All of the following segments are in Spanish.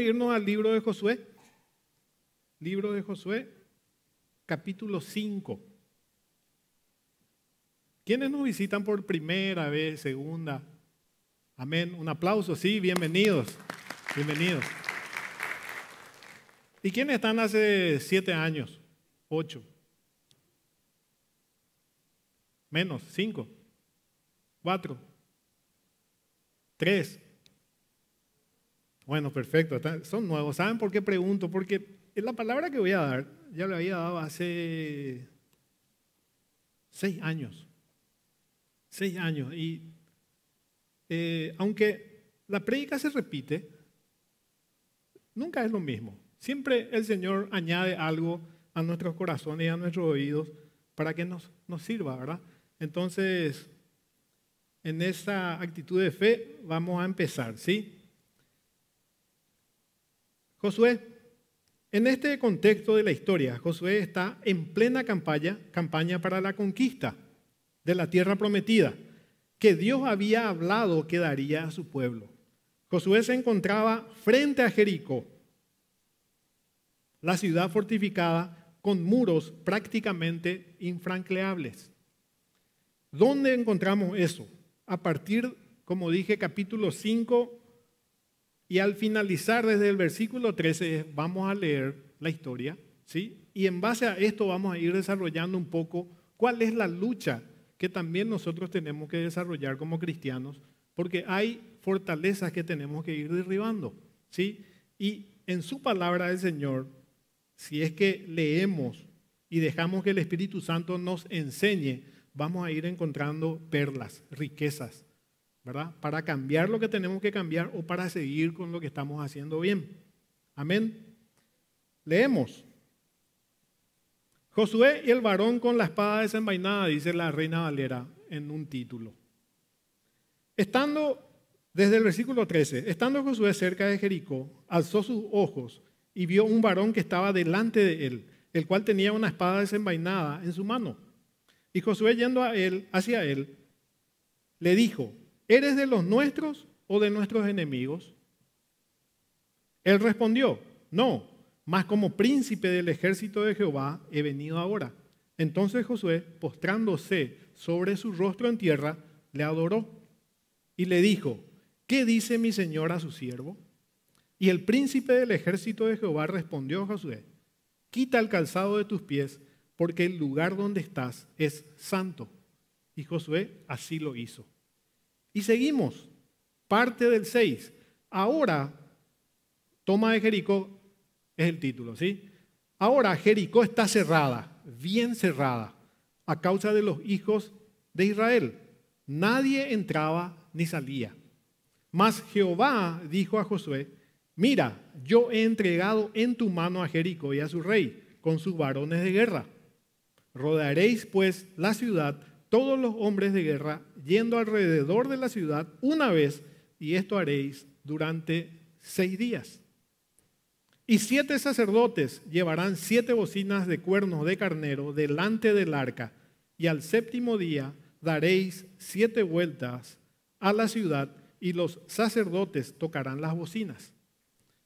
irnos al libro de Josué. Libro de Josué, capítulo 5. ¿Quiénes nos visitan por primera vez, segunda? Amén. Un aplauso, sí, bienvenidos. Bienvenidos. ¿Y quiénes están hace siete años? Ocho. Menos, cinco. Cuatro. Tres. Bueno, perfecto, son nuevos. ¿Saben por qué pregunto? Porque la palabra que voy a dar ya la había dado hace seis años. Seis años. Y eh, aunque la prédica se repite, nunca es lo mismo. Siempre el Señor añade algo a nuestros corazones y a nuestros oídos para que nos, nos sirva, ¿verdad? Entonces, en esta actitud de fe vamos a empezar, ¿sí? Josué, en este contexto de la historia, Josué está en plena campaña, campaña para la conquista de la tierra prometida, que Dios había hablado que daría a su pueblo. Josué se encontraba frente a Jericó, la ciudad fortificada con muros prácticamente infranqueables. ¿Dónde encontramos eso? A partir, como dije, capítulo 5, y al finalizar desde el versículo 13 vamos a leer la historia, ¿sí? Y en base a esto vamos a ir desarrollando un poco cuál es la lucha que también nosotros tenemos que desarrollar como cristianos, porque hay fortalezas que tenemos que ir derribando, ¿sí? Y en su palabra del Señor, si es que leemos y dejamos que el Espíritu Santo nos enseñe, vamos a ir encontrando perlas, riquezas, para cambiar lo que tenemos que cambiar o para seguir con lo que estamos haciendo bien. Amén. Leemos. Josué y el varón con la espada desenvainada, dice la reina Valera en un título. Estando, desde el versículo 13, estando Josué cerca de Jericó, alzó sus ojos y vio un varón que estaba delante de él, el cual tenía una espada desenvainada en su mano. Y Josué yendo a él, hacia él, le dijo, ¿eres de los nuestros o de nuestros enemigos? Él respondió, no, mas como príncipe del ejército de Jehová he venido ahora. Entonces Josué, postrándose sobre su rostro en tierra, le adoró y le dijo, ¿qué dice mi señor a su siervo? Y el príncipe del ejército de Jehová respondió a Josué, quita el calzado de tus pies, porque el lugar donde estás es santo. Y Josué así lo hizo. Y seguimos. Parte del 6. Ahora, toma de Jericó es el título, ¿sí? Ahora Jericó está cerrada, bien cerrada, a causa de los hijos de Israel. Nadie entraba ni salía. Mas Jehová dijo a Josué, mira, yo he entregado en tu mano a Jericó y a su rey, con sus varones de guerra. Rodearéis pues la ciudad todos los hombres de guerra yendo alrededor de la ciudad una vez, y esto haréis durante seis días. Y siete sacerdotes llevarán siete bocinas de cuernos de carnero delante del arca, y al séptimo día daréis siete vueltas a la ciudad, y los sacerdotes tocarán las bocinas.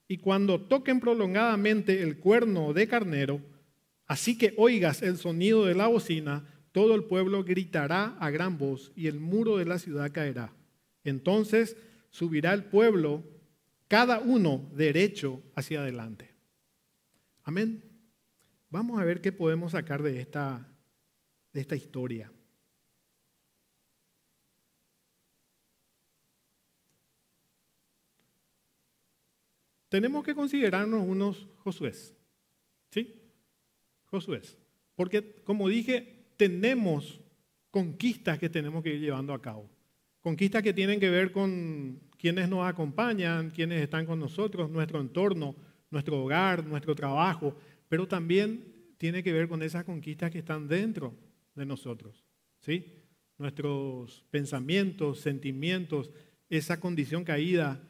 Y cuando toquen prolongadamente el cuerno de carnero, así que oigas el sonido de la bocina, todo el pueblo gritará a gran voz y el muro de la ciudad caerá. Entonces subirá el pueblo, cada uno derecho hacia adelante. Amén. Vamos a ver qué podemos sacar de esta, de esta historia. Tenemos que considerarnos unos Josué. ¿Sí? Josué. Porque, como dije, tenemos conquistas que tenemos que ir llevando a cabo. Conquistas que tienen que ver con quienes nos acompañan, quienes están con nosotros, nuestro entorno, nuestro hogar, nuestro trabajo, pero también tiene que ver con esas conquistas que están dentro de nosotros, ¿sí? Nuestros pensamientos, sentimientos, esa condición caída,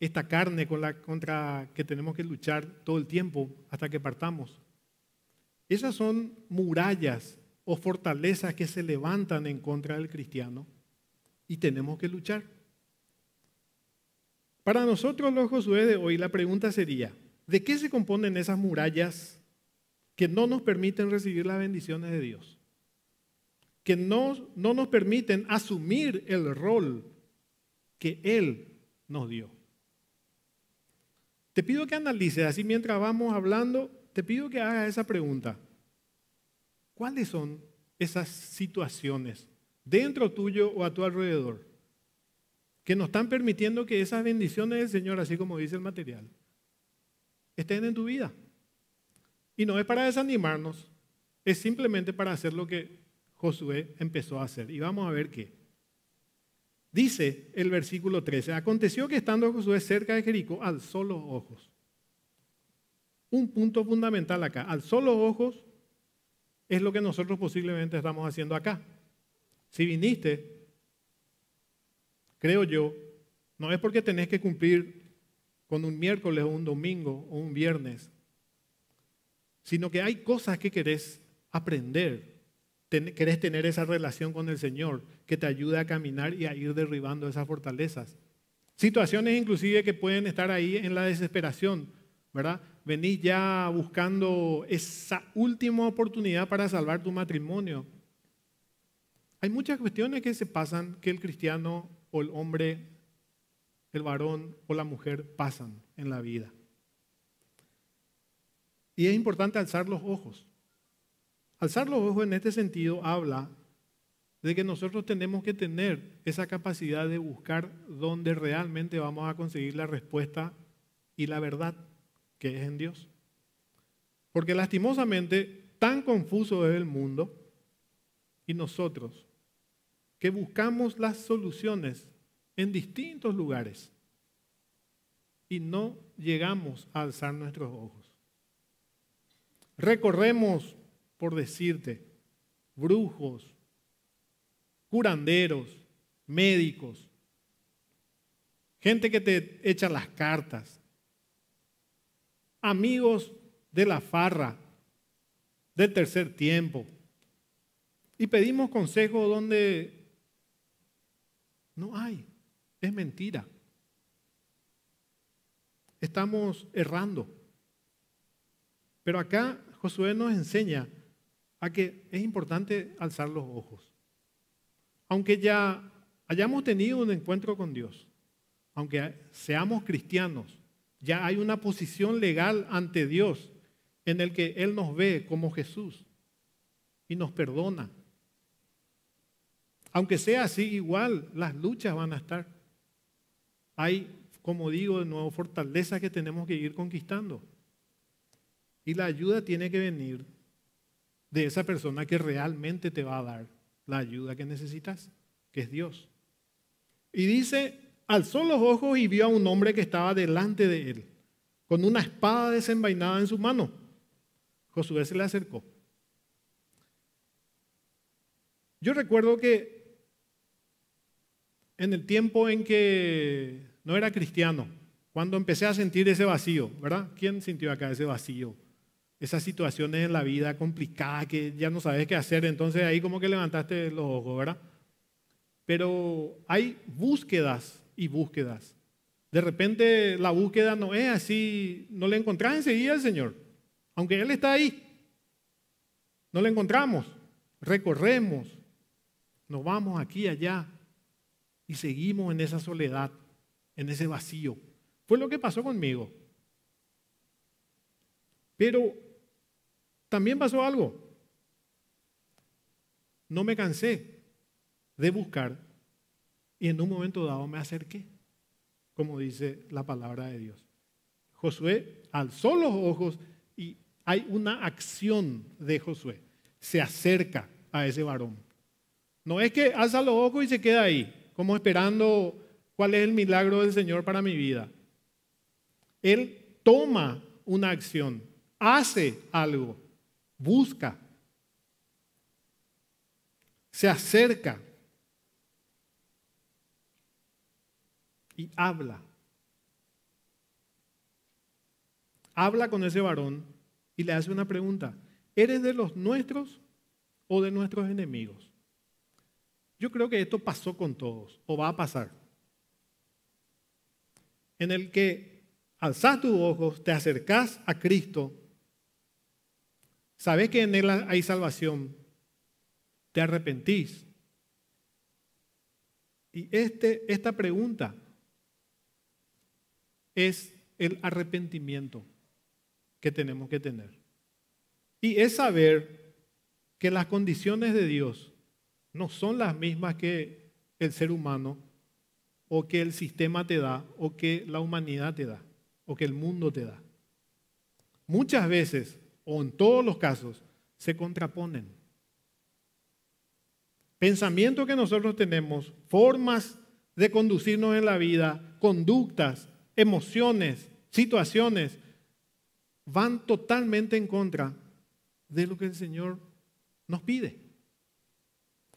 esta carne con la contra que tenemos que luchar todo el tiempo hasta que partamos. Esas son murallas o fortalezas que se levantan en contra del cristiano y tenemos que luchar. Para nosotros los Josué de hoy la pregunta sería, ¿de qué se componen esas murallas que no nos permiten recibir las bendiciones de Dios? Que no, no nos permiten asumir el rol que Él nos dio. Te pido que analices, así mientras vamos hablando, te pido que hagas esa pregunta. ¿Cuáles son esas situaciones dentro tuyo o a tu alrededor que nos están permitiendo que esas bendiciones del Señor, así como dice el material, estén en tu vida? Y no es para desanimarnos, es simplemente para hacer lo que Josué empezó a hacer. Y vamos a ver qué. Dice el versículo 13, aconteció que estando Josué cerca de Jericó, alzó los ojos. Un punto fundamental acá, alzó los ojos es lo que nosotros posiblemente estamos haciendo acá. Si viniste, creo yo, no es porque tenés que cumplir con un miércoles o un domingo o un viernes, sino que hay cosas que querés aprender, querés tener esa relación con el Señor que te ayude a caminar y a ir derribando esas fortalezas. Situaciones inclusive que pueden estar ahí en la desesperación, ¿verdad? Venís ya buscando esa última oportunidad para salvar tu matrimonio. Hay muchas cuestiones que se pasan que el cristiano o el hombre, el varón o la mujer pasan en la vida. Y es importante alzar los ojos. Alzar los ojos en este sentido habla de que nosotros tenemos que tener esa capacidad de buscar dónde realmente vamos a conseguir la respuesta y la verdad es en Dios. Porque lastimosamente tan confuso es el mundo y nosotros que buscamos las soluciones en distintos lugares y no llegamos a alzar nuestros ojos. Recorremos, por decirte, brujos, curanderos, médicos, gente que te echa las cartas, amigos de la farra, del tercer tiempo. Y pedimos consejo donde no hay, es mentira. Estamos errando. Pero acá Josué nos enseña a que es importante alzar los ojos. Aunque ya hayamos tenido un encuentro con Dios, aunque seamos cristianos, ya hay una posición legal ante Dios en el que Él nos ve como Jesús y nos perdona. Aunque sea así, igual las luchas van a estar. Hay, como digo, de nuevo fortalezas que tenemos que ir conquistando. Y la ayuda tiene que venir de esa persona que realmente te va a dar la ayuda que necesitas, que es Dios. Y dice alzó los ojos y vio a un hombre que estaba delante de él, con una espada desenvainada en su mano. Josué se le acercó. Yo recuerdo que en el tiempo en que no era cristiano, cuando empecé a sentir ese vacío, ¿verdad? ¿Quién sintió acá ese vacío? Esas situaciones en la vida complicadas que ya no sabes qué hacer, entonces ahí como que levantaste los ojos, ¿verdad? Pero hay búsquedas y búsquedas. De repente la búsqueda no es así, no le encontramos enseguida al Señor, aunque Él está ahí. No le encontramos, recorremos, nos vamos aquí, allá y seguimos en esa soledad, en ese vacío. Fue lo que pasó conmigo. Pero también pasó algo. No me cansé de buscar y en un momento dado me acerqué, como dice la palabra de Dios. Josué alzó los ojos y hay una acción de Josué. Se acerca a ese varón. No es que alza los ojos y se queda ahí, como esperando cuál es el milagro del Señor para mi vida. Él toma una acción, hace algo, busca, se acerca y habla. Habla con ese varón y le hace una pregunta. ¿Eres de los nuestros o de nuestros enemigos? Yo creo que esto pasó con todos o va a pasar. En el que alzas tus ojos, te acercas a Cristo, sabes que en Él hay salvación, te arrepentís. Y este, esta pregunta es el arrepentimiento que tenemos que tener. Y es saber que las condiciones de Dios no son las mismas que el ser humano o que el sistema te da o que la humanidad te da o que el mundo te da. Muchas veces o en todos los casos se contraponen. Pensamientos que nosotros tenemos, formas de conducirnos en la vida, conductas emociones, situaciones, van totalmente en contra de lo que el Señor nos pide.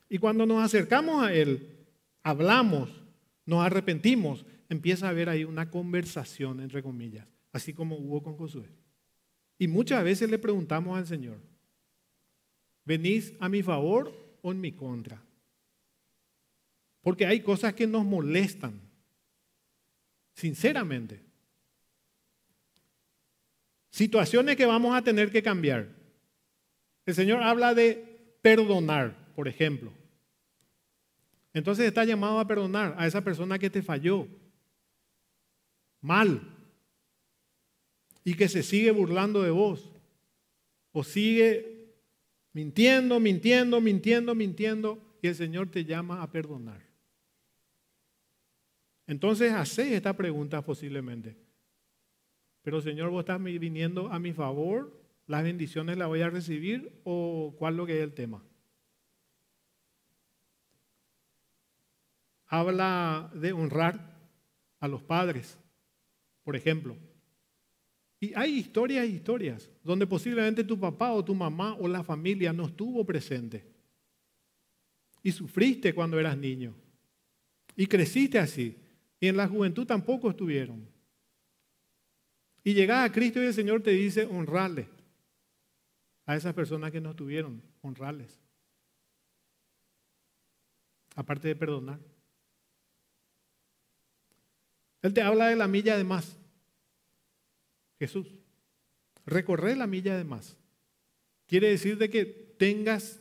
Y cuando nos acercamos a Él, hablamos, nos arrepentimos, empieza a haber ahí una conversación, entre comillas, así como hubo con Josué. Y muchas veces le preguntamos al Señor, ¿venís a mi favor o en mi contra? Porque hay cosas que nos molestan, sinceramente. Situaciones que vamos a tener que cambiar. El Señor habla de perdonar, por ejemplo. Entonces está llamado a perdonar a esa persona que te falló mal y que se sigue burlando de vos o sigue mintiendo, mintiendo, mintiendo, mintiendo y el Señor te llama a perdonar. Entonces haces esta pregunta posiblemente. Pero Señor, vos estás viniendo a mi favor, las bendiciones las voy a recibir o cuál es lo que es el tema. Habla de honrar a los padres, por ejemplo. Y hay historias y historias donde posiblemente tu papá o tu mamá o la familia no estuvo presente. Y sufriste cuando eras niño. Y creciste así. Y en la juventud tampoco estuvieron. Y llegas a Cristo y el Señor te dice, honrales A esas personas que no estuvieron, honrales Aparte de perdonar. Él te habla de la milla de más. Jesús. recorre la milla de más. Quiere decir de que tengas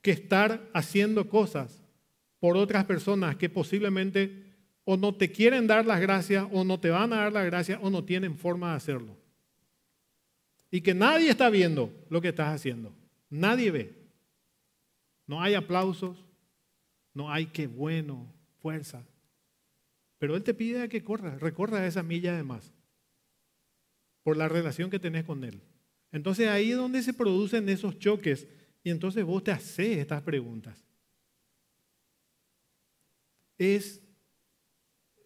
que estar haciendo cosas por otras personas que posiblemente o no te quieren dar las gracias, o no te van a dar las gracias, o no tienen forma de hacerlo. Y que nadie está viendo lo que estás haciendo. Nadie ve. No hay aplausos, no hay qué bueno, fuerza. Pero Él te pide que corras, recorra esa milla de más por la relación que tenés con Él. Entonces ahí es donde se producen esos choques y entonces vos te haces estas preguntas. ¿Es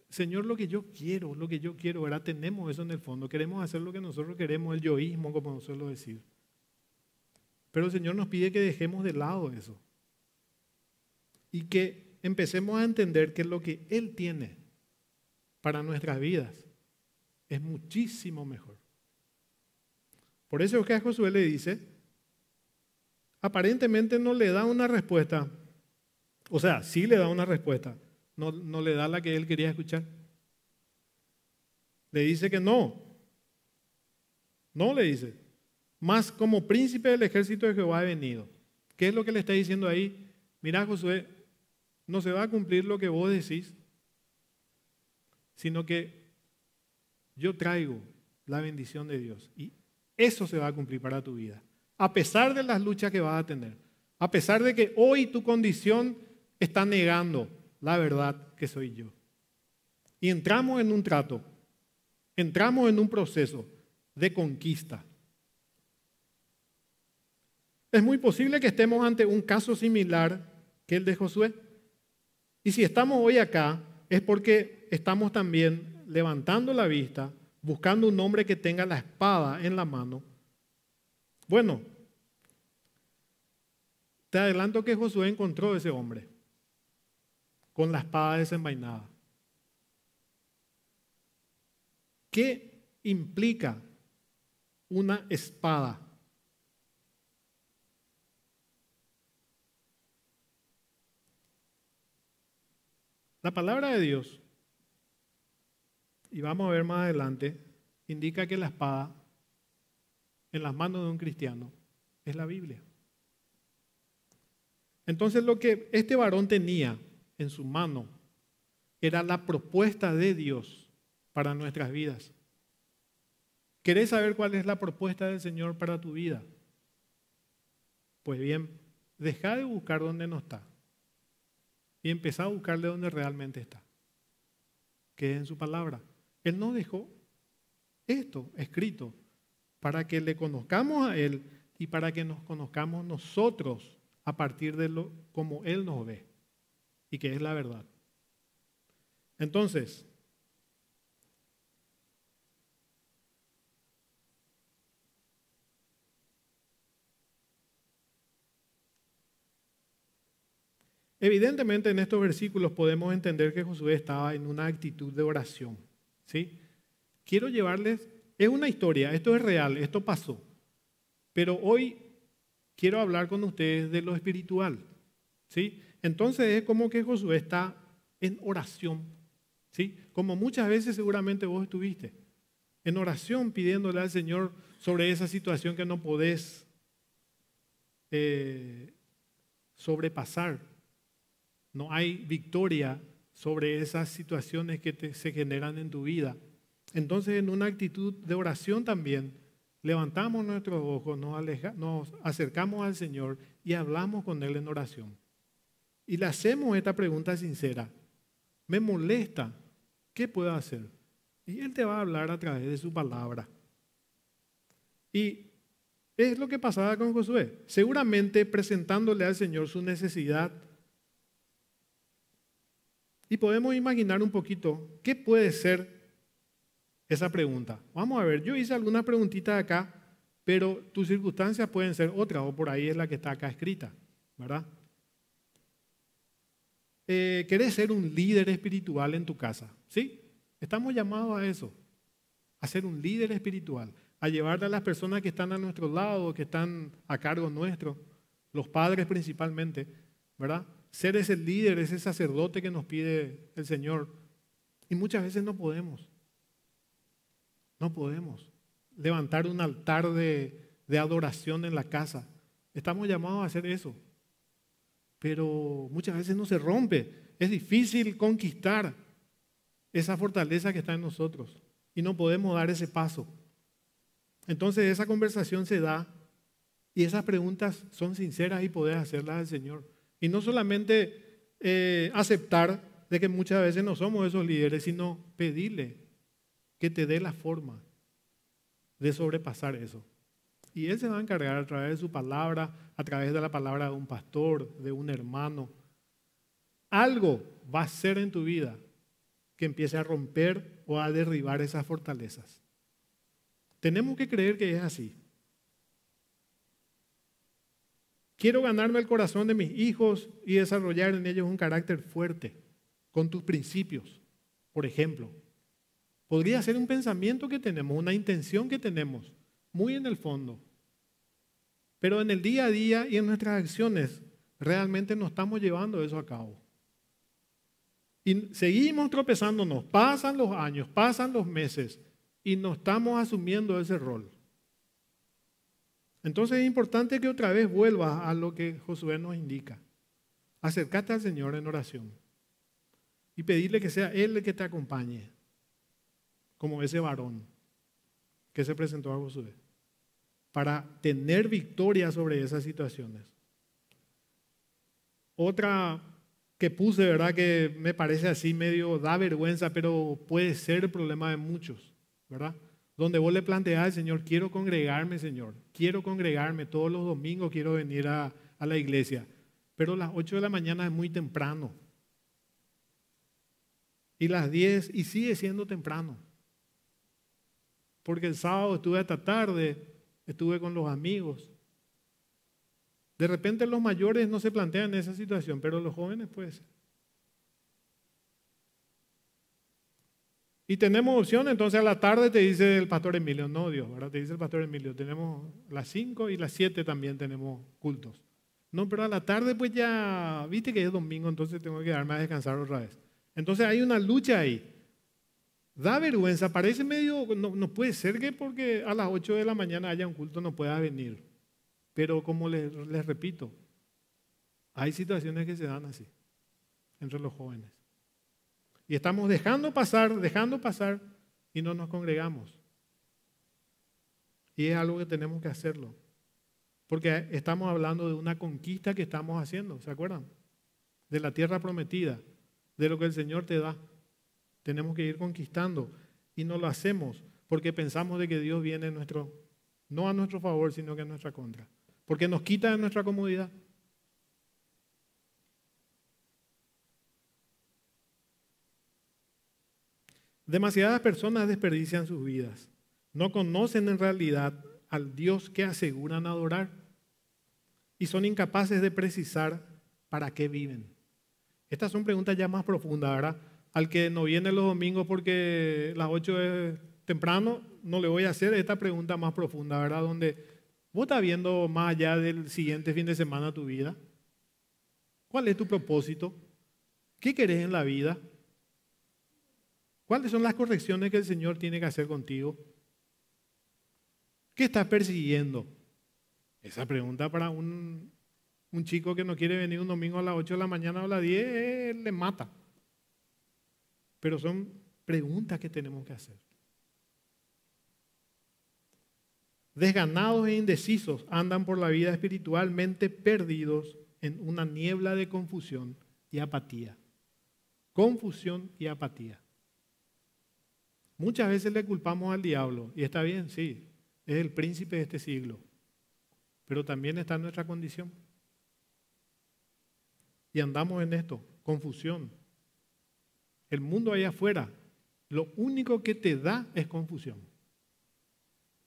Señor, lo que yo quiero, lo que yo quiero, ahora Tenemos eso en el fondo, queremos hacer lo que nosotros queremos, el yoísmo, como nosotros lo decir. Pero el Señor nos pide que dejemos de lado eso y que empecemos a entender que lo que Él tiene para nuestras vidas es muchísimo mejor. Por eso es que a Josué le dice, aparentemente no le da una respuesta, o sea, sí le da una respuesta, no, le da la que él quería escuchar. Le dice que no. No le dice. Más como príncipe del ejército de Jehová he venido. ¿Qué es lo que le está diciendo ahí? Mira, Josué, no se va a cumplir lo que vos decís, sino que yo traigo la bendición de Dios. Y eso se va a cumplir para tu vida. A pesar de las luchas que vas a tener, a pesar de que hoy tu condición está negando, la verdad que soy yo. Y entramos en un trato, entramos en un proceso de conquista. Es muy posible que estemos ante un caso similar que el de Josué. Y si estamos hoy acá es porque estamos también levantando la vista, buscando un hombre que tenga la espada en la mano. Bueno, te adelanto que Josué encontró ese hombre con la espada desenvainada. ¿Qué implica una espada? La palabra de Dios, y vamos a ver más adelante, indica que la espada en las manos de un cristiano es la Biblia. Entonces lo que este varón tenía en su mano. Era la propuesta de Dios para nuestras vidas. ¿Querés saber cuál es la propuesta del Señor para tu vida? Pues bien, deja de buscar donde no está y empezá a buscarle donde realmente está, que es en su palabra. Él nos dejó esto escrito para que le conozcamos a Él y para que nos conozcamos nosotros a partir de lo como Él nos ve y que es la verdad. Entonces, Evidentemente en estos versículos podemos entender que Josué estaba en una actitud de oración. ¿sí? Quiero llevarles, es una historia, esto es real, esto pasó. Pero hoy quiero hablar con ustedes de lo espiritual. ¿sí? Entonces es como que Josué está en oración, ¿sí? Como muchas veces seguramente vos estuviste, en oración pidiéndole al Señor sobre esa situación que no podés eh, sobrepasar. No hay victoria sobre esas situaciones que se generan en tu vida. Entonces, en una actitud de oración también, levantamos nuestros ojos, nos acercamos al Señor y hablamos con Él en oración. Y le hacemos esta pregunta sincera. Me molesta. ¿Qué puedo hacer? Y Él te va a hablar a través de su palabra. Y es lo que pasaba con Josué. Seguramente presentándole al Señor su necesidad. Y podemos imaginar un poquito qué puede ser esa pregunta. Vamos a ver, yo hice alguna preguntita acá, pero tus circunstancias pueden ser otras o por ahí es la que está acá escrita, ¿verdad? Eh, ¿Quieres ser un líder espiritual en tu casa, ¿sí? Estamos llamados a eso, a ser un líder espiritual, a llevar a las personas que están a nuestro lado, que están a cargo nuestro, los padres principalmente, ¿verdad? Ser ese líder, ese sacerdote que nos pide el Señor. Y muchas veces no podemos, no podemos levantar un altar de adoración en la casa. Estamos llamados a hacer eso, pero muchas veces no se rompe. Es difícil conquistar esa fortaleza que está en nosotros y no podemos dar ese paso. Entonces esa conversación se da y esas preguntas son sinceras y poder hacerlas al Señor. Y no solamente eh, aceptar de que muchas veces no somos esos líderes, sino pedirle que te dé la forma de sobrepasar eso. Y Él se va a encargar a través de su palabra, a través de la palabra de un pastor, de un hermano. Algo va a ser en tu vida que empiece a romper o a derribar esas fortalezas. Tenemos que creer que es así. Quiero ganarme el corazón de mis hijos y desarrollar en ellos un carácter fuerte, con tus principios, por ejemplo. Podría ser un pensamiento que tenemos, una intención que tenemos, muy en el fondo. Pero en el día a día y en nuestras acciones, realmente no estamos llevando eso a cabo. Y seguimos tropezándonos, pasan los años, pasan los meses y no estamos asumiendo ese rol. Entonces es importante que otra vez vuelvas a lo que Josué nos indica. Acércate al Señor en oración y pedirle que sea Él el que te acompañe, como ese varón que se presentó a Josué para tener victoria sobre esas situaciones. Otra que puse, ¿verdad? Que me parece así medio da vergüenza, pero puede ser el problema de muchos, ¿verdad? Donde vos le planteás al Señor, quiero congregarme, Señor, quiero congregarme, todos los domingos quiero venir a, a la iglesia, pero las 8 de la mañana es muy temprano. Y las 10, y sigue siendo temprano. Porque el sábado estuve hasta tarde, estuve con los amigos. De repente los mayores no se plantean esa situación, pero los jóvenes pues Y tenemos opción, entonces a la tarde te dice el pastor Emilio, no Dios, Te dice el pastor Emilio, tenemos las 5 y las 7 también tenemos cultos. No, pero a la tarde pues ya, viste que es domingo, entonces tengo que darme a descansar otra vez. Entonces hay una lucha ahí. Da vergüenza, parece medio, no, puede ser que porque a las 8 de la mañana haya un culto no pueda venir. Pero como les repito, hay situaciones que se dan así entre los jóvenes. Y estamos dejando pasar, dejando pasar y no nos congregamos. Y es algo que tenemos que hacerlo. Porque estamos hablando de una conquista que estamos haciendo, ¿se acuerdan? De la tierra prometida, de lo que el Señor te da. Tenemos que ir conquistando y no lo hacemos porque pensamos de que Dios viene nuestro, no a nuestro favor, sino que a nuestra contra. Porque nos quita de nuestra comodidad. Demasiadas personas desperdician sus vidas. No conocen en realidad al Dios que aseguran adorar y son incapaces de precisar para qué viven. Estas son preguntas ya más profundas, ahora al que no viene los domingos porque las 8 es temprano, no le voy a hacer esta pregunta más profunda, ¿verdad? Donde vos estás viendo más allá del siguiente fin de semana tu vida. ¿Cuál es tu propósito? ¿Qué querés en la vida? ¿Cuáles son las correcciones que el Señor tiene que hacer contigo? ¿Qué estás persiguiendo? Esa pregunta para un, un chico que no quiere venir un domingo a las 8 de la mañana o a las 10 eh, le mata. Pero son preguntas que tenemos que hacer. Desganados e indecisos andan por la vida espiritualmente perdidos en una niebla de confusión y apatía. Confusión y apatía. Muchas veces le culpamos al diablo, y está bien, sí, es el príncipe de este siglo, pero también está en nuestra condición. Y andamos en esto, confusión, el mundo allá afuera, lo único que te da es confusión.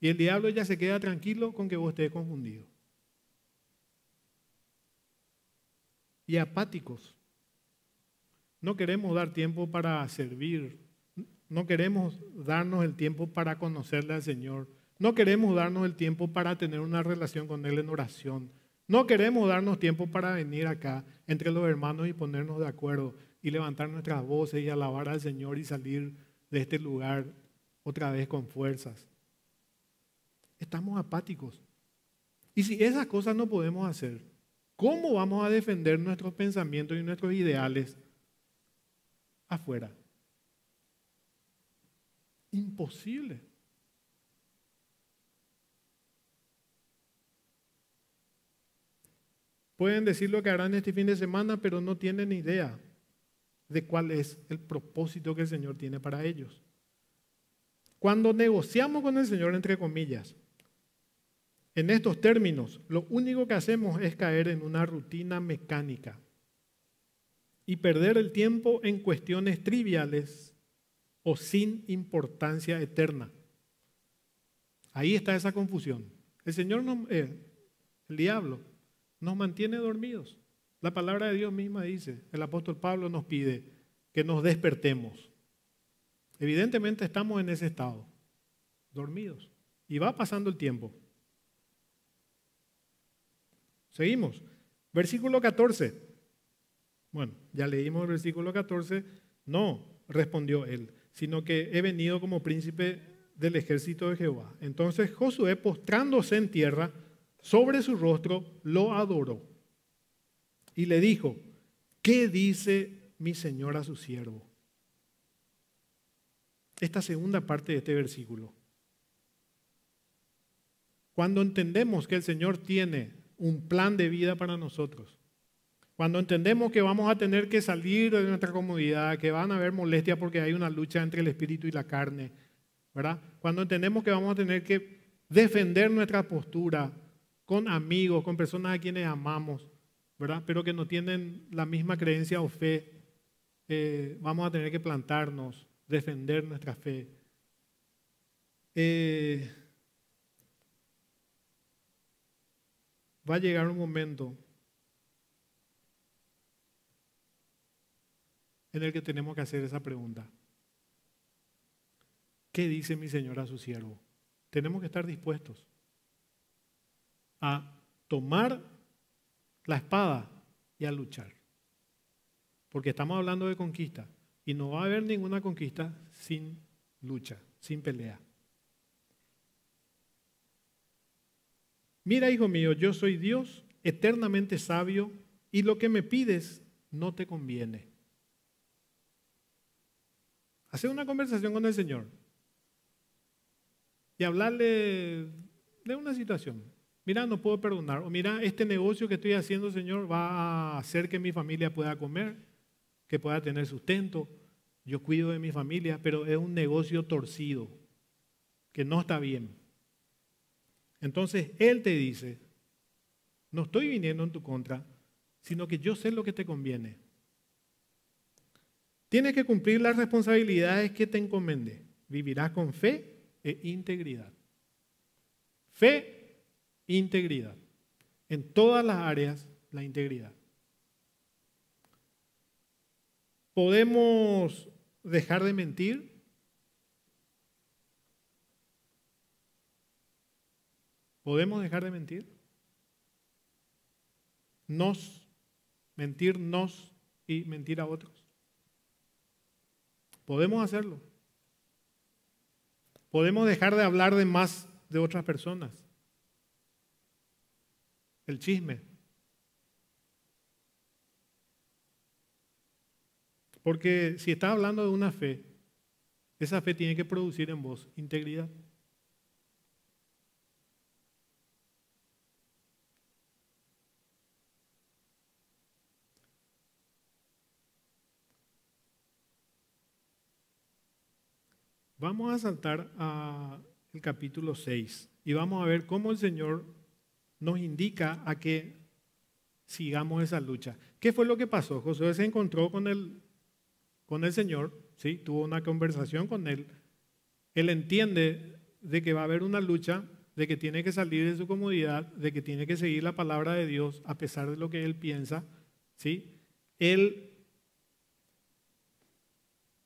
Y el diablo ya se queda tranquilo con que vos estés confundido. Y apáticos. No queremos dar tiempo para servir. No queremos darnos el tiempo para conocerle al Señor. No queremos darnos el tiempo para tener una relación con Él en oración. No queremos darnos tiempo para venir acá entre los hermanos y ponernos de acuerdo y levantar nuestras voces y alabar al Señor y salir de este lugar otra vez con fuerzas. Estamos apáticos. Y si esas cosas no podemos hacer, ¿cómo vamos a defender nuestros pensamientos y nuestros ideales afuera? Imposible. Pueden decir lo que harán este fin de semana, pero no tienen idea de cuál es el propósito que el Señor tiene para ellos. Cuando negociamos con el Señor, entre comillas, en estos términos, lo único que hacemos es caer en una rutina mecánica y perder el tiempo en cuestiones triviales o sin importancia eterna. Ahí está esa confusión. El Señor, no, eh, el diablo, nos mantiene dormidos. La palabra de Dios misma dice, el apóstol Pablo nos pide que nos despertemos. Evidentemente estamos en ese estado, dormidos, y va pasando el tiempo. Seguimos. Versículo 14. Bueno, ya leímos el versículo 14. No, respondió él, sino que he venido como príncipe del ejército de Jehová. Entonces Josué, postrándose en tierra, sobre su rostro, lo adoró y le dijo, ¿qué dice mi Señor a su siervo? Esta segunda parte de este versículo. Cuando entendemos que el Señor tiene un plan de vida para nosotros, cuando entendemos que vamos a tener que salir de nuestra comodidad, que van a haber molestias porque hay una lucha entre el espíritu y la carne, ¿verdad? Cuando entendemos que vamos a tener que defender nuestra postura con amigos, con personas a quienes amamos, pero que no tienen la misma creencia o fe, eh, vamos a tener que plantarnos, defender nuestra fe. Eh, va a llegar un momento en el que tenemos que hacer esa pregunta. ¿Qué dice mi Señor a su siervo? Tenemos que estar dispuestos a tomar la espada y a luchar. Porque estamos hablando de conquista y no va a haber ninguna conquista sin lucha, sin pelea. Mira, hijo mío, yo soy Dios eternamente sabio y lo que me pides no te conviene. Hacer una conversación con el Señor y hablarle de una situación mira, no puedo perdonar, o mira, este negocio que estoy haciendo, Señor, va a hacer que mi familia pueda comer, que pueda tener sustento, yo cuido de mi familia, pero es un negocio torcido, que no está bien. Entonces, Él te dice, no estoy viniendo en tu contra, sino que yo sé lo que te conviene. Tienes que cumplir las responsabilidades que te encomende Vivirás con fe e integridad. Fe Integridad. En todas las áreas, la integridad. ¿Podemos dejar de mentir? ¿Podemos dejar de mentir? Nos, mentirnos y mentir a otros. Podemos hacerlo. Podemos dejar de hablar de más de otras personas el chisme. Porque si está hablando de una fe, esa fe tiene que producir en vos integridad. Vamos a saltar al capítulo 6 y vamos a ver cómo el Señor nos indica a que sigamos esa lucha. ¿Qué fue lo que pasó? José se encontró con el, con el Señor, ¿sí? tuvo una conversación con él. Él entiende de que va a haber una lucha, de que tiene que salir de su comodidad, de que tiene que seguir la palabra de Dios a pesar de lo que él piensa. ¿sí? Él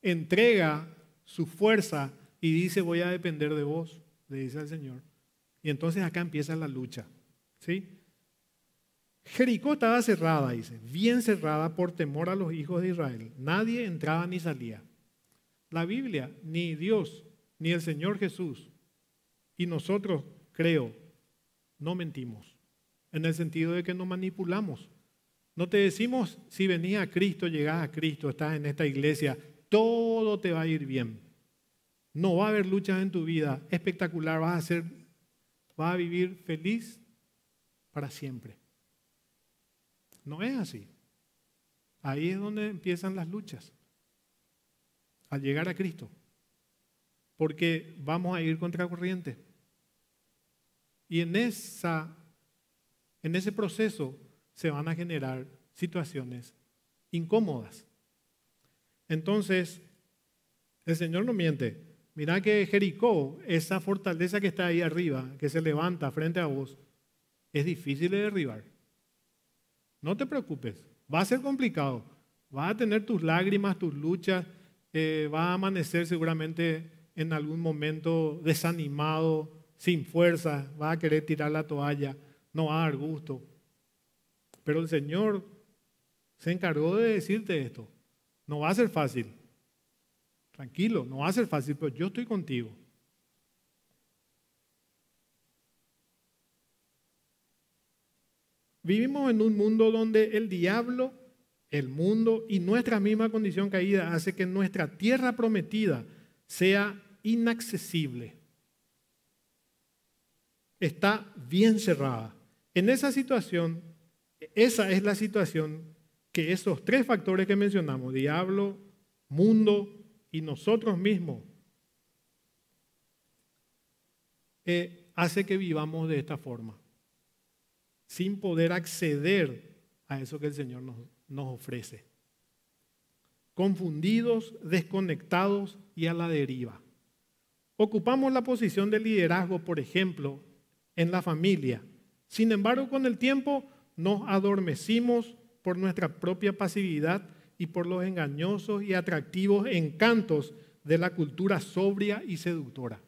entrega su fuerza y dice voy a depender de vos, le dice al Señor. Y entonces acá empieza la lucha. ¿sí? Jericó estaba cerrada, dice, bien cerrada por temor a los hijos de Israel. Nadie entraba ni salía. La Biblia, ni Dios, ni el Señor Jesús, y nosotros, creo, no mentimos, en el sentido de que no manipulamos. No te decimos, si venís a Cristo, llegás a Cristo, estás en esta iglesia, todo te va a ir bien. No va a haber luchas en tu vida, espectacular, vas a ser, vas a vivir feliz para siempre. No es así. Ahí es donde empiezan las luchas, al llegar a Cristo, porque vamos a ir contra corriente. Y en, esa, en ese proceso se van a generar situaciones incómodas. Entonces, el Señor no miente. Mirá que Jericó, esa fortaleza que está ahí arriba, que se levanta frente a vos, es difícil de derribar. No te preocupes, va a ser complicado. va a tener tus lágrimas, tus luchas, eh, va a amanecer seguramente en algún momento desanimado, sin fuerza, va a querer tirar la toalla, no va a dar gusto. Pero el Señor se encargó de decirte esto. No va a ser fácil. Tranquilo, no va a ser fácil, pero yo estoy contigo. Vivimos en un mundo donde el diablo, el mundo y nuestra misma condición caída hace que nuestra tierra prometida sea inaccesible. Está bien cerrada. En esa situación, esa es la situación que esos tres factores que mencionamos, diablo, mundo y nosotros mismos, eh, hace que vivamos de esta forma sin poder acceder a eso que el Señor nos, ofrece. Confundidos, desconectados y a la deriva. Ocupamos la posición de liderazgo, por ejemplo, en la familia. Sin embargo, con el tiempo nos adormecimos por nuestra propia pasividad y por los engañosos y atractivos encantos de la cultura sobria y seductora.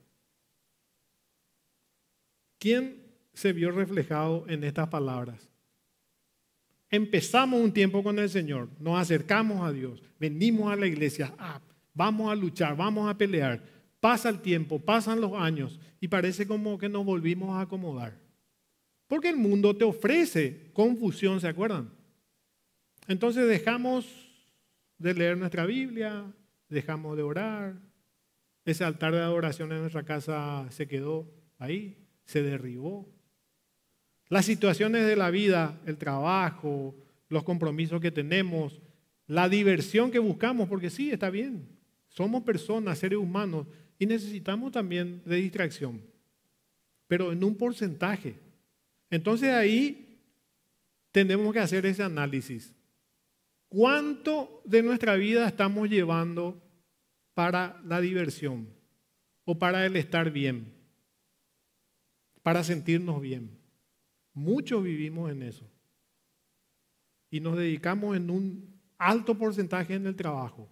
¿Quién se vio reflejado en estas palabras. Empezamos un tiempo con el Señor, nos acercamos a Dios, venimos a la iglesia, ah, vamos a luchar, vamos a pelear. Pasa el tiempo, pasan los años y parece como que nos volvimos a acomodar. Porque el mundo te ofrece confusión, ¿se acuerdan? Entonces dejamos de leer nuestra Biblia, dejamos de orar, ese altar de adoración en nuestra casa se quedó ahí, se derribó. Las situaciones de la vida, el trabajo, los compromisos que tenemos, la diversión que buscamos, porque sí, está bien, somos personas, seres humanos, y necesitamos también de distracción, pero en un porcentaje. Entonces ahí tenemos que hacer ese análisis. ¿Cuánto de nuestra vida estamos llevando para la diversión o para el estar bien, para sentirnos bien? Muchos vivimos en eso. Y nos dedicamos en un alto porcentaje en el trabajo,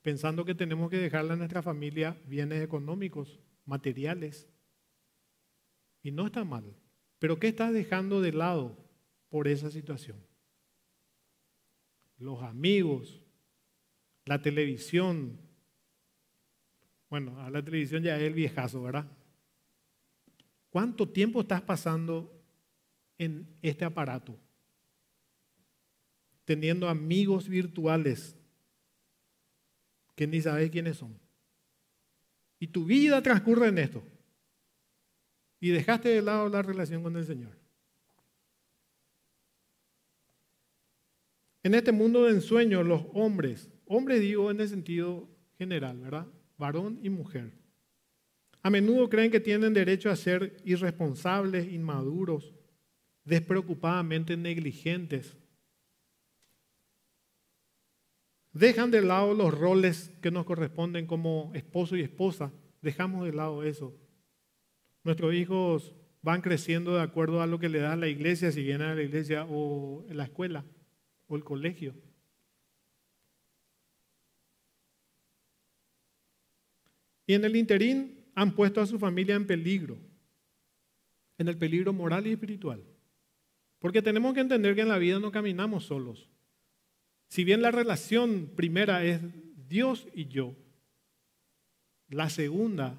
pensando que tenemos que dejarle a nuestra familia bienes económicos, materiales. Y no está mal. Pero ¿qué estás dejando de lado por esa situación? Los amigos, la televisión. Bueno, a la televisión ya es el viejazo, ¿verdad? ¿Cuánto tiempo estás pasando en este aparato, teniendo amigos virtuales que ni sabes quiénes son. Y tu vida transcurre en esto. Y dejaste de lado la relación con el Señor. En este mundo de ensueño, los hombres, hombres digo en el sentido general, ¿verdad? Varón y mujer. A menudo creen que tienen derecho a ser irresponsables, inmaduros, despreocupadamente negligentes. Dejan de lado los roles que nos corresponden como esposo y esposa. Dejamos de lado eso. Nuestros hijos van creciendo de acuerdo a lo que le da la iglesia, si vienen a la iglesia o la escuela o el colegio. Y en el interín han puesto a su familia en peligro, en el peligro moral y espiritual. Porque tenemos que entender que en la vida no caminamos solos. Si bien la relación primera es Dios y yo, la segunda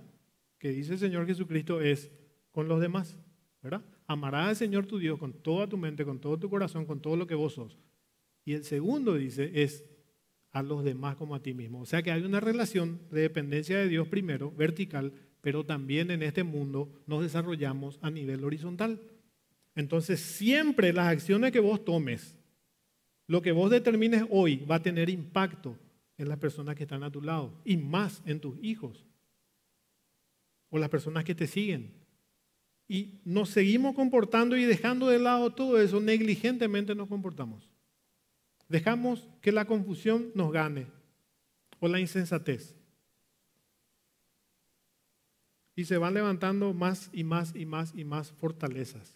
que dice el Señor Jesucristo es con los demás, ¿verdad? Amarás al Señor tu Dios con toda tu mente, con todo tu corazón, con todo lo que vos sos. Y el segundo dice es a los demás como a ti mismo. O sea que hay una relación de dependencia de Dios primero, vertical, pero también en este mundo nos desarrollamos a nivel horizontal. Entonces siempre las acciones que vos tomes, lo que vos determines hoy va a tener impacto en las personas que están a tu lado y más en tus hijos o las personas que te siguen. Y nos seguimos comportando y dejando de lado todo eso, negligentemente nos comportamos. Dejamos que la confusión nos gane o la insensatez. Y se van levantando más y más y más y más fortalezas.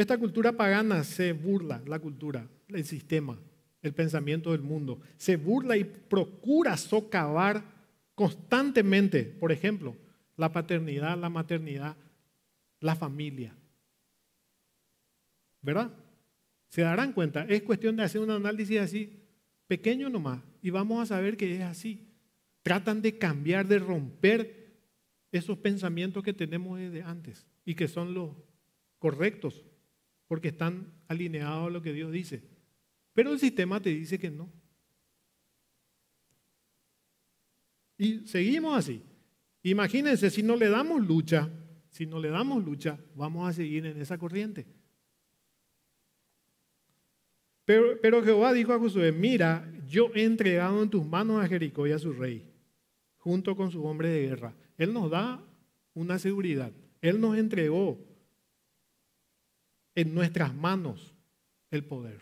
Esta cultura pagana se burla, la cultura, el sistema, el pensamiento del mundo. Se burla y procura socavar constantemente, por ejemplo, la paternidad, la maternidad, la familia. ¿Verdad? Se darán cuenta, es cuestión de hacer un análisis así, pequeño nomás, y vamos a saber que es así. Tratan de cambiar, de romper esos pensamientos que tenemos desde antes y que son los correctos porque están alineados a lo que Dios dice. Pero el sistema te dice que no. Y seguimos así. Imagínense, si no le damos lucha, si no le damos lucha, vamos a seguir en esa corriente. Pero, Jehová dijo a Josué, mira, yo he entregado en tus manos a Jericó y a su rey, junto con su hombre de guerra. Él nos da una seguridad. Él nos entregó en nuestras manos el poder.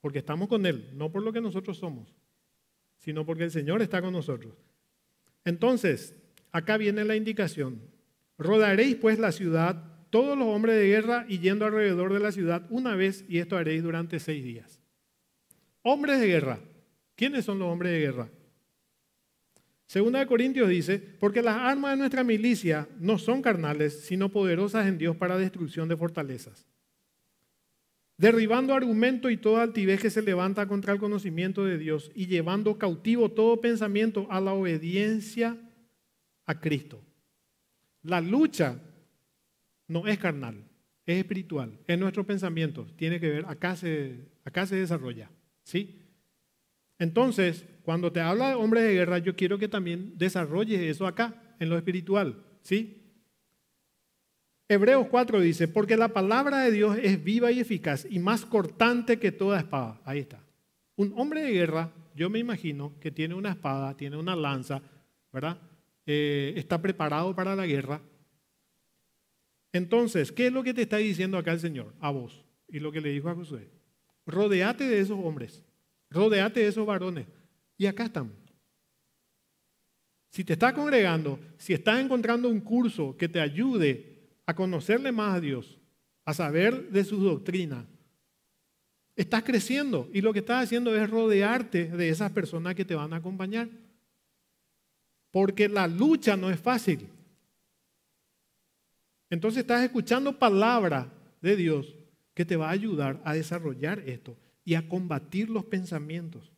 Porque estamos con Él, no por lo que nosotros somos, sino porque el Señor está con nosotros. Entonces, acá viene la indicación. Rodaréis pues la ciudad, todos los hombres de guerra, y yendo alrededor de la ciudad una vez, y esto haréis durante seis días. Hombres de guerra. ¿Quiénes son los hombres de guerra? Segunda de Corintios dice, porque las armas de nuestra milicia no son carnales, sino poderosas en Dios para destrucción de fortalezas. Derribando argumento y toda altivez que se levanta contra el conocimiento de Dios y llevando cautivo todo pensamiento a la obediencia a Cristo. La lucha no es carnal, es espiritual, es nuestro pensamiento. tiene que ver, acá se, acá se desarrolla, ¿sí? Entonces, cuando te habla de hombres de guerra, yo quiero que también desarrolles eso acá, en lo espiritual, ¿sí? Hebreos 4 dice, porque la palabra de Dios es viva y eficaz y más cortante que toda espada. Ahí está. Un hombre de guerra, yo me imagino que tiene una espada, tiene una lanza, ¿verdad? Eh, está preparado para la guerra. Entonces, ¿qué es lo que te está diciendo acá el Señor a vos? Y lo que le dijo a Josué. Rodeate de esos hombres. Rodeate de esos varones. Y acá están. Si te estás congregando, si estás encontrando un curso que te ayude a conocerle más a Dios, a saber de su doctrina, estás creciendo y lo que estás haciendo es rodearte de esas personas que te van a acompañar. Porque la lucha no es fácil. Entonces estás escuchando palabra de Dios que te va a ayudar a desarrollar esto y a combatir los pensamientos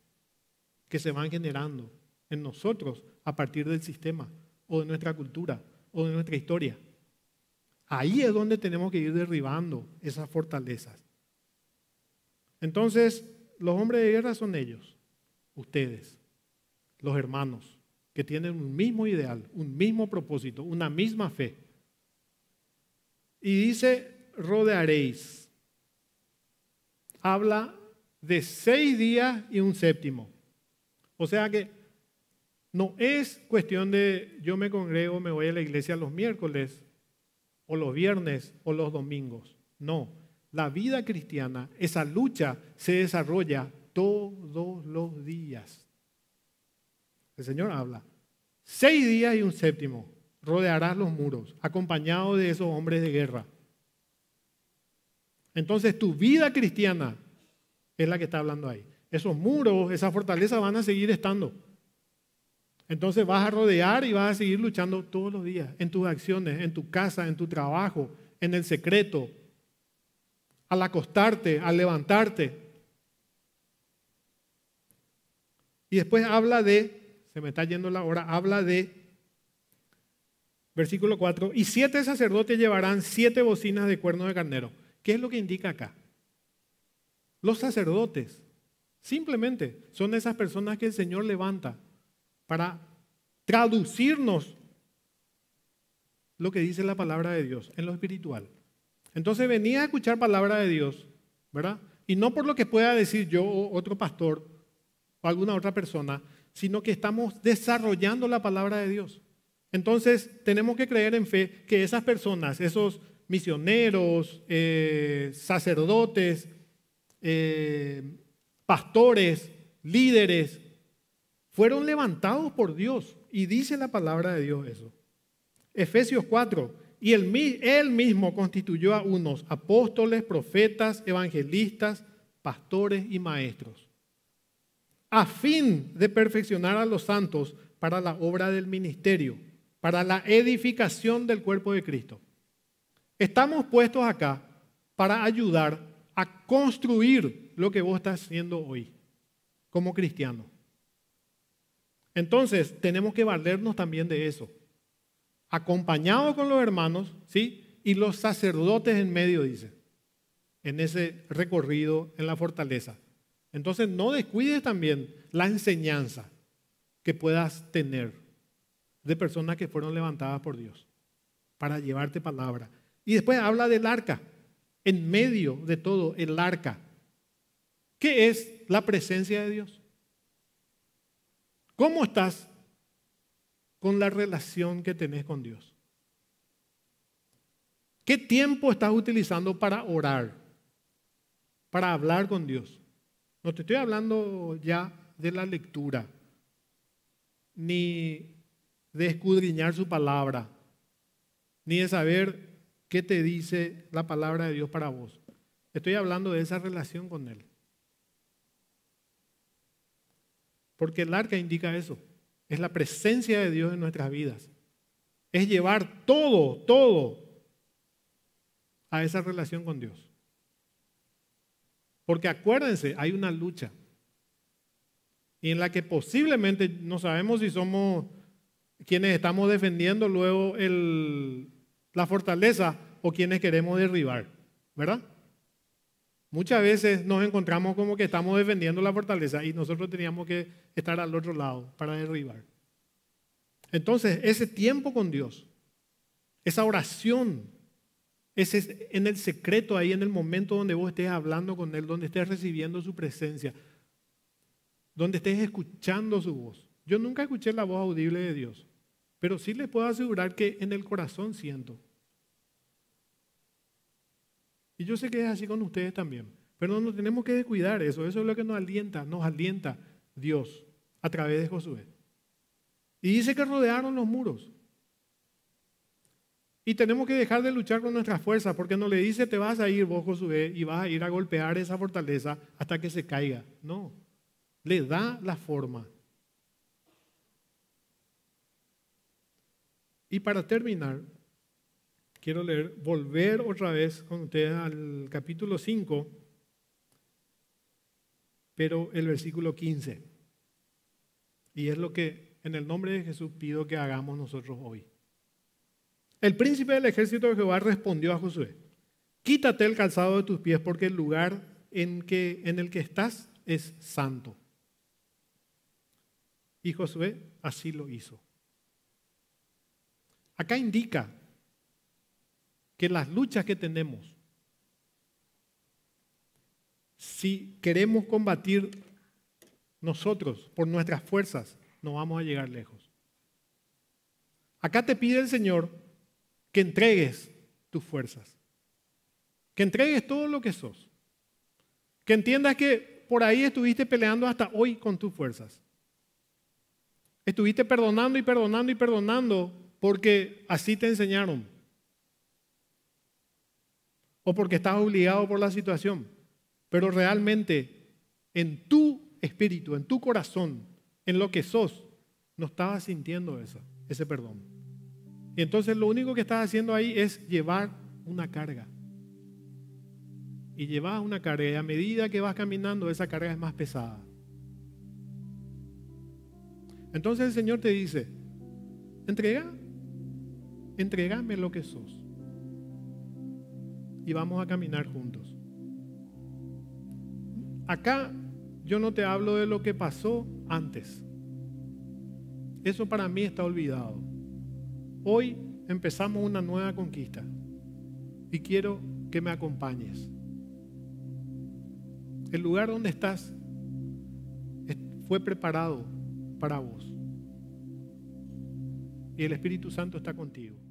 que se van generando en nosotros a partir del sistema o de nuestra cultura o de nuestra historia. Ahí es donde tenemos que ir derribando esas fortalezas. Entonces, los hombres de guerra son ellos, ustedes, los hermanos, que tienen un mismo ideal, un mismo propósito, una misma fe. Y dice, rodearéis. Habla de seis días y un séptimo. O sea que no es cuestión de yo me congrego, me voy a la iglesia los miércoles o los viernes o los domingos. No, la vida cristiana, esa lucha se desarrolla todos los días. El Señor habla. Seis días y un séptimo rodearás los muros, acompañado de esos hombres de guerra. Entonces tu vida cristiana es la que está hablando ahí. Esos muros, esas fortalezas van a seguir estando. Entonces vas a rodear y vas a seguir luchando todos los días, en tus acciones, en tu casa, en tu trabajo, en el secreto, al acostarte, al levantarte. Y después habla de, se me está yendo la hora, habla de, versículo 4, y siete sacerdotes llevarán siete bocinas de cuerno de carnero. ¿Qué es lo que indica acá? Los sacerdotes, simplemente, son esas personas que el Señor levanta para traducirnos lo que dice la palabra de Dios en lo espiritual. Entonces venía a escuchar palabra de Dios, ¿verdad? Y no por lo que pueda decir yo o otro pastor o alguna otra persona, sino que estamos desarrollando la palabra de Dios. Entonces tenemos que creer en fe que esas personas, esos misioneros, eh, sacerdotes, eh, pastores, líderes, fueron levantados por Dios. Y dice la palabra de Dios eso. Efesios 4, y él, mismo constituyó a unos apóstoles, profetas, evangelistas, pastores y maestros, a fin de perfeccionar a los santos para la obra del ministerio, para la edificación del cuerpo de Cristo. Estamos puestos acá para ayudar a construir lo que vos estás haciendo hoy como cristiano. Entonces, tenemos que valernos también de eso. Acompañado con los hermanos, ¿sí? Y los sacerdotes en medio, dice, en ese recorrido en la fortaleza. Entonces, no descuides también la enseñanza que puedas tener de personas que fueron levantadas por Dios para llevarte palabra. Y después habla del arca en medio de todo el arca. ¿Qué es la presencia de Dios? ¿Cómo estás con la relación que tenés con Dios? ¿Qué tiempo estás utilizando para orar? Para hablar con Dios. No te estoy hablando ya de la lectura, ni de escudriñar su palabra, ni de saber ¿Qué te dice la palabra de Dios para vos? Estoy hablando de esa relación con Él. Porque el arca indica eso. Es la presencia de Dios en nuestras vidas. Es llevar todo, todo a esa relación con Dios. Porque acuérdense, hay una lucha. Y en la que posiblemente no sabemos si somos quienes estamos defendiendo luego el, la fortaleza o quienes queremos derribar, ¿verdad? Muchas veces nos encontramos como que estamos defendiendo la fortaleza y nosotros teníamos que estar al otro lado para derribar. Entonces, ese tiempo con Dios, esa oración, ese en el secreto ahí, en el momento donde vos estés hablando con Él, donde estés recibiendo su presencia, donde estés escuchando su voz. Yo nunca escuché la voz audible de Dios. Pero sí les puedo asegurar que en el corazón siento. Y yo sé que es así con ustedes también. Pero no tenemos que descuidar eso. Eso es lo que nos alienta. Nos alienta Dios a través de Josué. Y dice que rodearon los muros. Y tenemos que dejar de luchar con nuestras fuerzas, porque no le dice te vas a ir vos, Josué, y vas a ir a golpear esa fortaleza hasta que se caiga. No, le da la forma. Y para terminar, quiero leer, volver otra vez con ustedes al capítulo 5, pero el versículo 15. Y es lo que en el nombre de Jesús pido que hagamos nosotros hoy. El príncipe del ejército de Jehová respondió a Josué, quítate el calzado de tus pies porque el lugar en, que, en el que estás es santo. Y Josué así lo hizo. Acá indica que las luchas que tenemos, si queremos combatir nosotros por nuestras fuerzas, no vamos a llegar lejos. Acá te pide el Señor que entregues tus fuerzas, que entregues todo lo que sos, que entiendas que por ahí estuviste peleando hasta hoy con tus fuerzas. Estuviste perdonando y perdonando y perdonando porque así te enseñaron o porque estás obligado por la situación, pero realmente en tu espíritu, en tu corazón, en lo que sos, no estabas sintiendo ese perdón. Y entonces lo único que estás haciendo ahí es llevar una carga. Y llevas una carga y a medida que vas caminando esa carga es más pesada. Entonces el Señor te dice, entrega entregame lo que sos. Y vamos a caminar juntos. Acá yo no te hablo de lo que pasó antes. Eso para mí está olvidado. Hoy empezamos una nueva conquista y quiero que me acompañes. El lugar donde estás fue preparado para vos. Y el Espíritu Santo está contigo.